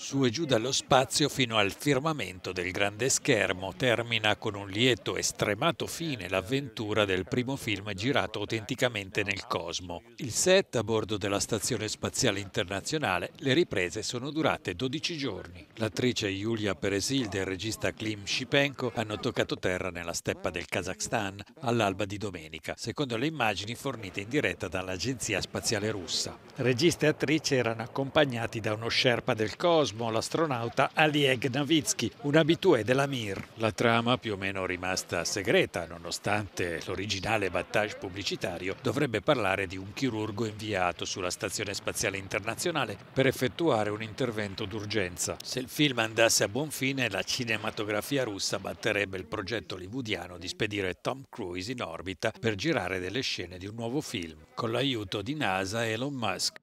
su e giù dallo spazio fino al firmamento del grande schermo, termina con un lieto e stremato fine l'avventura del primo film girato autenticamente nel cosmo. Il set a bordo della Stazione Spaziale Internazionale, le riprese sono durate 12 giorni. L'attrice Yulia Peresilde e il regista Klim Shipenko hanno toccato terra nella steppa del Kazakhstan all'alba di domenica, secondo le immagini fornite in diretta dall'Agenzia Spaziale Russa. Regista e attrice erano accompagnati da uno sherpa del cosmo, cosmo l'astronauta Alieg Nowitzki, un abitué della Mir. La trama, più o meno rimasta segreta, nonostante l'originale battage pubblicitario, dovrebbe parlare di un chirurgo inviato sulla Stazione Spaziale Internazionale per effettuare un intervento d'urgenza. Se il film andasse a buon fine, la cinematografia russa batterebbe il progetto hollywoodiano di spedire Tom Cruise in orbita per girare delle scene di un nuovo film, con l'aiuto di NASA e Elon Musk.